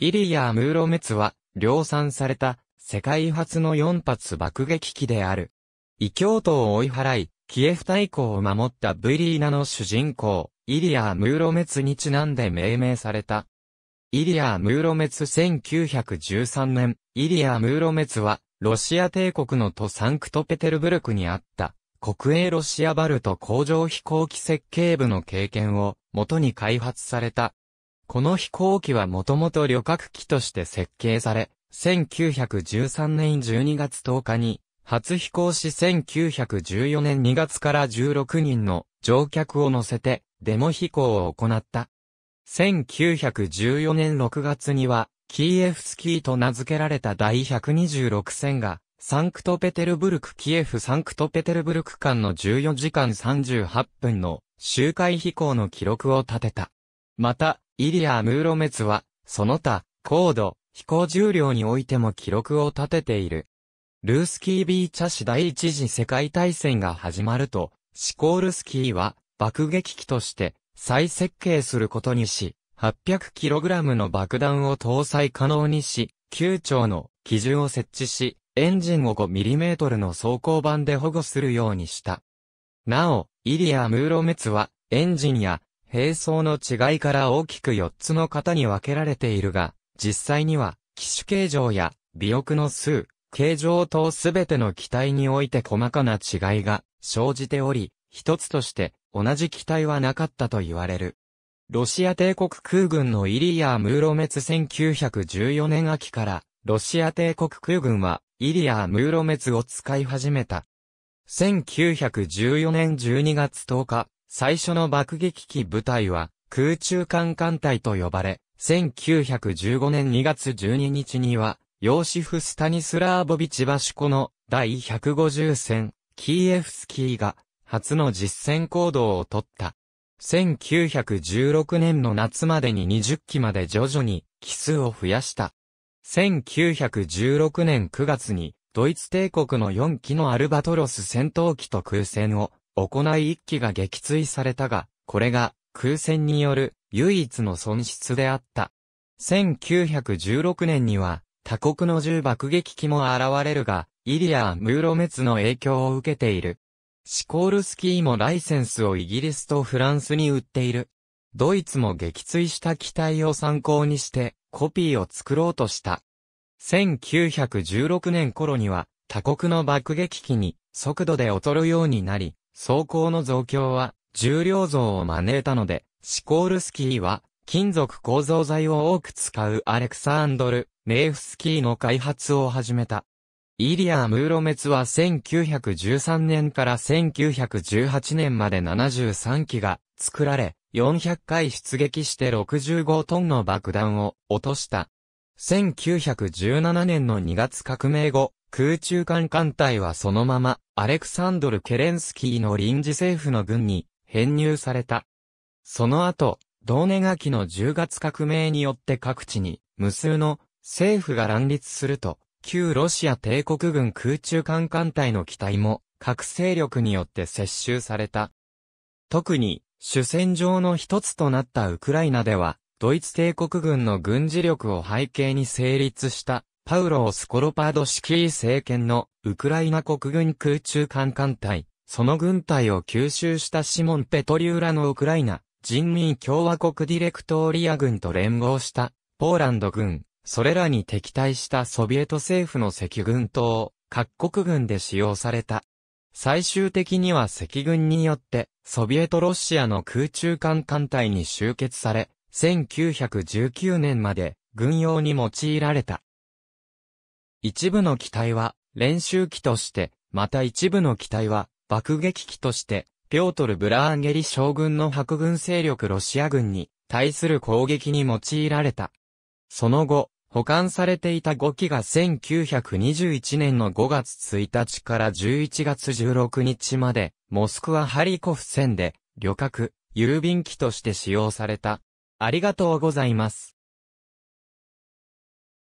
イリヤー・ムーロメツは、量産された、世界初の4発爆撃機である。異教徒を追い払い、キエフ大公を守ったブイリーナの主人公、イリヤー・ムーロメツにちなんで命名された。イリヤー・ムーロメツ1913年、イリヤー・ムーロメツは、ロシア帝国の都サンクトペテルブルクにあった、国営ロシアバルト工場飛行機設計部の経験を、元に開発された、この飛行機はもともと旅客機として設計され、1913年12月10日に、初飛行し1914年2月から16人の乗客を乗せて、デモ飛行を行った。1914年6月には、キーエフスキーと名付けられた第126戦が、サンクトペテルブルクキエフサンクトペテルブルク間の14時間38分の周回飛行の記録を立てた。また、イリア・ムーロメツは、その他、高度、飛行重量においても記録を立てている。ルースキー・ビーチャ市第一次世界大戦が始まると、シコールスキーは、爆撃機として、再設計することにし、800kg の爆弾を搭載可能にし、9丁の基準を設置し、エンジンを 5mm の装甲板で保護するようにした。なお、イリア・ムーロメツは、エンジンや並走の違いから大きく4つの型に分けられているが、実際には、機種形状や、尾翼の数、形状等すべての機体において細かな違いが生じており、一つとして同じ機体はなかったと言われる。ロシア帝国空軍のイリアー・ムーロメツ1914年秋から、ロシア帝国空軍はイリアー・ムーロメツを使い始めた。1914年12月10日、最初の爆撃機部隊は空中艦艦隊と呼ばれ、1915年2月12日には、ヨーシフ・スタニスラーボビチ・バシュコの第150戦、キーエフスキーが初の実戦行動をとった。1916年の夏までに20機まで徐々に機数を増やした。1916年9月にドイツ帝国の4機のアルバトロス戦闘機と空戦を行い1機が撃墜されたが、これが空戦による唯一の損失であった。1916年には他国の銃爆撃機も現れるが、イリアムーロメツの影響を受けている。シコールスキーもライセンスをイギリスとフランスに売っている。ドイツも撃墜した機体を参考にしてコピーを作ろうとした。1916年頃には他国の爆撃機に速度で劣るようになり、装甲の増強は重量増を招いたので、シコールスキーは金属構造材を多く使うアレクサンドル・メーフスキーの開発を始めた。イリア・ムーロメツは1913年から1918年まで73機が作られ、400回出撃して65トンの爆弾を落とした。1917年の2月革命後、空中艦艦隊はそのままアレクサンドル・ケレンスキーの臨時政府の軍に編入された。その後、同年秋の10月革命によって各地に無数の政府が乱立すると、旧ロシア帝国軍空中艦艦隊の機体も各勢力によって接収された。特に主戦場の一つとなったウクライナでは、ドイツ帝国軍の軍事力を背景に成立したパウロスコロパード式政権のウクライナ国軍空中艦艦隊、その軍隊を吸収したシモン・ペトリウラのウクライナ人民共和国ディレクトーリア軍と連合したポーランド軍、それらに敵対したソビエト政府の赤軍等、各国軍で使用された。最終的には赤軍によって、ソビエトロシアの空中艦艦隊に集結され、1919年まで軍用に用いられた。一部の機体は練習機として、また一部の機体は爆撃機として、ピョートル・ブラーンゲリ将軍の白軍勢力ロシア軍に対する攻撃に用いられた。その後、保管されていた5機が1921年の5月1日から11月16日まで、モスクワ・ハリコフ線で、旅客、郵便機として使用された。ありがとうございます。